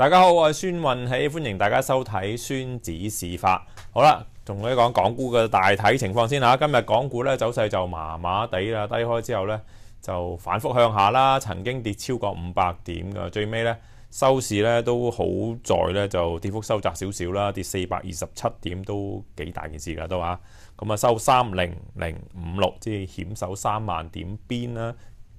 大家好，我系孙运喜，欢迎大家收睇《孙子事法》。好啦，同你讲港股嘅大体情况先吓。今日港股咧走势就麻麻地啦，低开之后咧就反复向下啦，曾经跌超过五百点噶，最尾咧收市咧都好在咧就跌幅收窄少少啦，跌四百二十七点都几大件事噶都啊。咁啊收三零零五六，即系险守三万点边啦。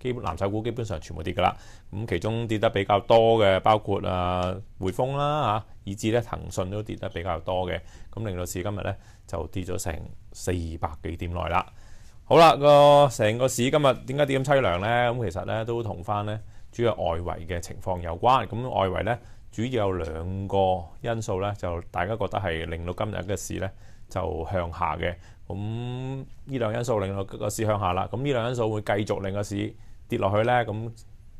基本藍籌股基本上全部跌噶啦，咁其中跌得比較多嘅包括啊匯豐啦嚇，以至咧騰訊都跌得比較多嘅，咁令到市今日咧就跌咗成四百幾點內啦。好啦，個成個市今日點解跌咁凄涼咧？咁其實咧都同翻咧主要外圍嘅情況有關，咁外圍咧主要有兩個因素咧，就大家覺得係令到今日嘅市咧就向下嘅，咁呢兩因素令到個市向下啦。咁呢兩因素會繼續令個市。跌落去咧，咁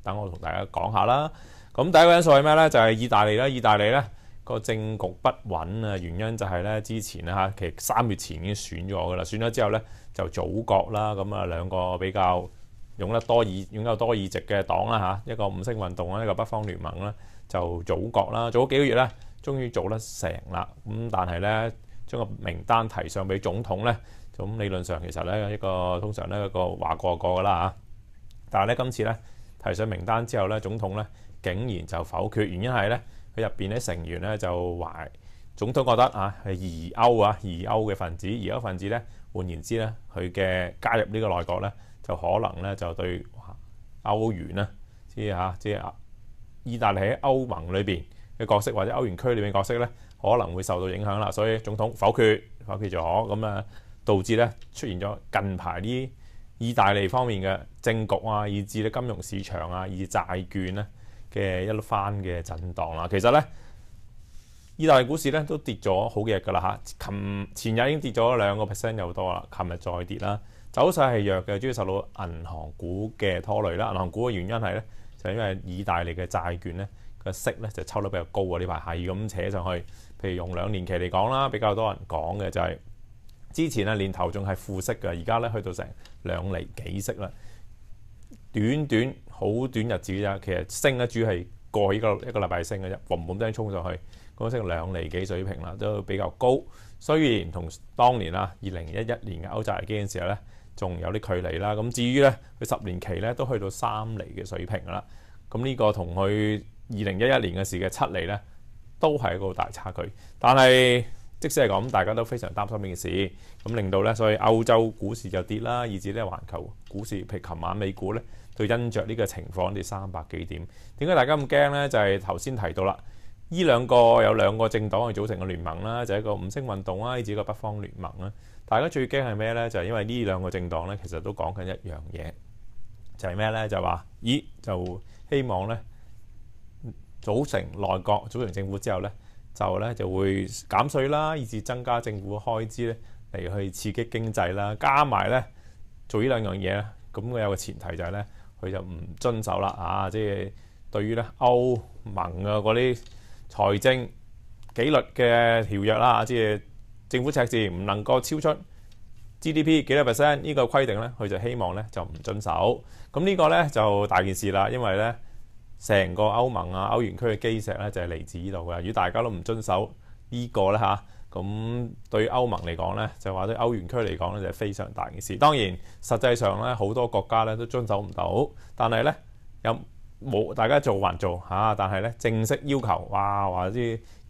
等我同大家講下啦。咁第一個因素係咩咧？就係意大利啦，意大利咧個政局不穩啊。原因就係咧之前咧其實三月前已經選咗噶啦。選咗之後咧就組閣啦。咁啊兩個比較擁得多意擁有多議席嘅黨啦一個五星運動啦，一個北方聯盟啦，就組閣啦。組咗幾個月咧，終於組得成啦。咁但係咧將個名單提上俾總統咧，咁理論上其實咧一個通常咧一個話過過噶啦但係咧，今次咧提上名單之後咧，總統咧竟然就否決，原因係咧佢入邊咧成員咧就懷總統覺得啊，係疑歐啊，疑歐嘅分子，疑歐分子咧，換言之咧，佢嘅加入呢個內閣咧，就可能咧就對歐元啊，即係嚇，即係啊，意大利喺歐盟裏邊嘅角色或者歐元區裏邊角色咧，可能會受到影響啦，所以總統否決否決咗，咁啊導致咧出現咗近排啲。意大利方面嘅政局啊，以至咧金融市場啊，以債券咧嘅一番嘅震盪啦。其實咧，意大利股市咧都跌咗好幾日噶啦嚇。琴前日已經跌咗兩個 percent 有多啦，琴日再跌啦。走勢係弱嘅，主要受到銀行股嘅拖累啦。銀行股嘅原因係咧，就因為意大利嘅債券咧個息咧就抽得比較高啊。呢排係咁扯上去，譬如用兩年期嚟講啦，比較多人講嘅就係。之前咧年頭仲係負息嘅，而家咧去到成兩厘幾息啦。短短好短日子咋，其實升得主要係過去個一個禮拜升嘅啫，嘣嘣聲衝上去，咁升兩厘幾水平啦，都比較高。雖然同當年啊二零一一年嘅歐債危機嘅時候咧，仲有啲距離啦。咁至於咧佢十年期咧都去到三厘嘅水平啦。咁呢個同佢二零一一年嘅時嘅七厘咧，都係一個大差距。但係即使係咁，大家都非常擔心呢件事，咁令到咧，所以歐洲股市就跌啦，以至咧全球股市，譬如琴晚美股咧，都因着呢個情況跌三百幾點。點解大家咁驚咧？就係頭先提到啦，呢兩個有兩個政黨去組成個聯盟啦，就係個五星運動啦，以至一個北方聯盟啦。大家最驚係咩咧？就係因為呢兩個政黨咧，其實都講緊一樣嘢，就係咩咧？就話咦，就希望咧組成內閣、組成政府之後咧。就咧就會減税啦，以至增加政府開支咧嚟去刺激經濟啦，加埋咧做呢兩樣嘢，咁佢有個前提就係咧，佢就唔遵守啦啊！即係對於咧歐盟啊嗰啲財政紀律嘅條約啦，即係政府赤字唔能夠超出 GDP 幾多 percent 呢個規定咧，佢就希望咧就唔遵守。咁呢個咧就大件事啦，因為咧。成個歐盟啊、歐元區嘅基石咧就係嚟自呢度嘅。如果大家都唔遵守呢個咧嚇，咁對歐盟嚟講咧，就話對歐元區嚟講咧就係非常大嘅事。當然，實際上咧好多國家咧都遵守唔到，但係咧有。冇大家做還做嚇。但係咧正式要求，哇或者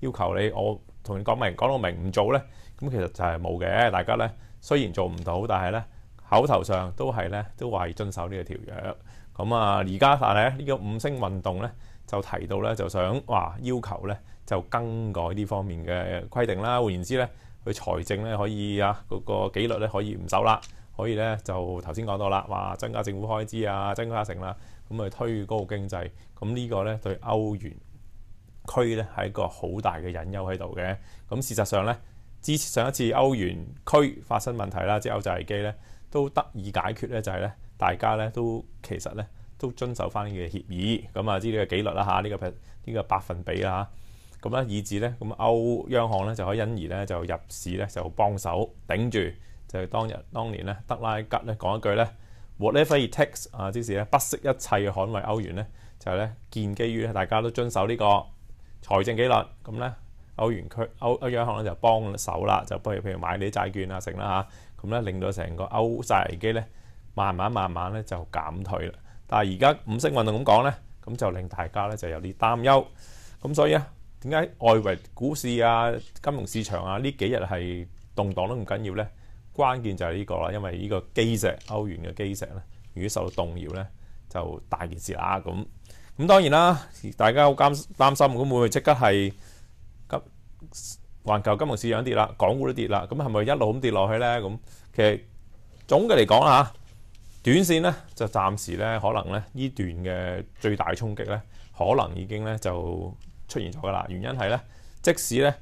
要求你，我同你講明講到明唔做咧，咁其實就係冇嘅。大家咧雖然做唔到，但係咧口頭上都係咧都話要遵守呢個條約。咁啊，而家但係咧，呢個五星運動咧就提到咧，就想話要求咧就更改呢方面嘅規定啦。換言之咧，佢財政咧可以啊嗰個紀律咧可以唔守啦，可以咧就頭先講到啦，話增加政府開支啊，增加成啦，咁去推高經濟。咁呢個咧對歐元區咧係一個好大嘅隱憂喺度嘅。咁事實上咧，之上一次歐元區發生問題啦，即係歐債危機咧，都得以解決咧，就係咧。大家咧都其實咧都遵守翻嘅協議，咁啊，呢啲嘅紀律啦嚇，呢個呢個百分比啦咁咧以至咧咁歐央行咧就可以因而咧就入市咧就幫手頂住，就係當日當年咧德拉吉咧講一句咧，whatever it takes 啊，只是咧不惜一切嘅捍衞歐元咧，就係咧建基於大家都遵守呢個財政紀律，咁咧歐元區歐央行咧就幫手啦，就譬如譬如買你啲債券啊成啦嚇，咁咧令到成個歐債危機咧。慢慢慢慢咧就減退啦，但系而家五星運動咁講咧，咁就令大家咧就有啲擔憂，咁所以咧點解外圍股市啊、金融市場啊呢幾日係動盪都咁緊要咧？關鍵就係呢個啦，因為呢個基石歐元嘅基石咧，如果受到動搖咧，就大件事啦。咁咁當然啦，大家好擔擔心，會唔會即刻係急全球金融市場跌啦，港股都跌啦，咁係咪一路咁跌落去咧？咁其實總嘅嚟講啦。短線咧就暫時咧，可能咧呢段嘅最大衝擊咧，可能已經咧就出現咗㗎啦。原因係咧，即使咧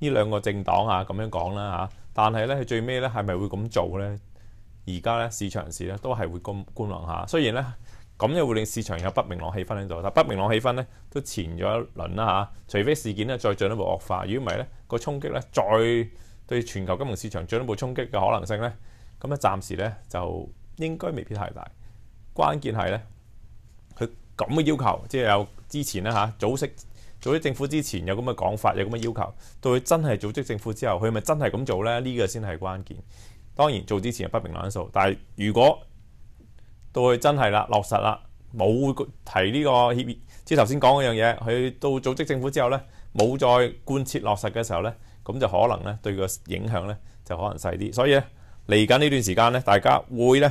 呢兩個政黨啊咁樣講啦嚇，但係咧佢最尾咧係咪會咁做咧？而家咧市場市咧都係會觀觀望下。雖然咧咁又會令市場有不明朗氣氛喺度，但不明朗氣氛咧都前咗一輪啦嚇。除非事件咧再進一步惡化，如果唔係咧個衝擊咧再對全球金融市場進一步衝擊嘅可能性咧，咁咧暫時咧就。應該未必太大，關鍵係咧，佢咁嘅要求，即係有之前咧嚇組織組織政府之前有咁嘅講法，有咁嘅要求，到佢真係組織政府之後，佢咪真係咁做咧？呢個先係關鍵。當然做之前不明兩數，但係如果到佢真係啦，落實啦，冇提呢個協議，即係頭先講嗰樣嘢，佢到組織政府之後咧，冇再貫徹落實嘅時候咧，咁就可能咧對個影響咧就可能細啲。所以咧嚟緊呢段時間咧，大家會咧。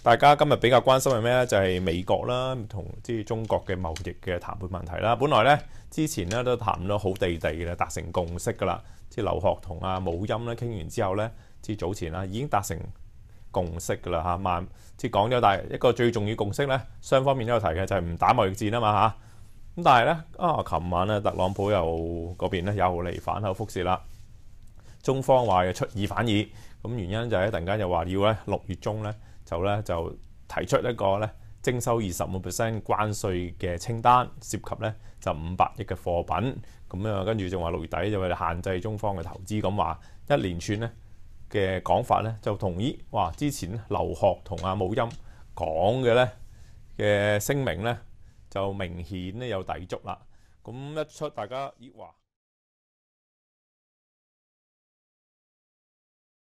大家今日比較關心係咩咧？就係美國啦，同即係中國嘅貿易嘅談判問題啦。本來咧之前咧都談到好地地嘅啦，達成共識噶啦。即係劉學同啊武音咧傾完之後咧，即係早前啦已經達成共識噶啦嚇。萬即係講咗，但係一個最重要共識咧，雙方面都有提嘅就係唔打貿易戰啊嘛嚇。咁但係咧啊，琴晚咧特朗普又嗰邊咧又嚟反口覆舌啦，中方話嘅出爾反爾咁原因就係一陣間又話要咧六月中咧。就咧就提出一個咧徵收二十五 percent 關稅嘅清單，涉及咧就五百億嘅貨品，咁啊，跟住仲話六月底就限制中方嘅投資，咁話一連串咧嘅講法咧就同意哇之前劉學同阿武音講嘅咧嘅聲明咧就明顯咧有抵觸啦，咁一出大家咦話。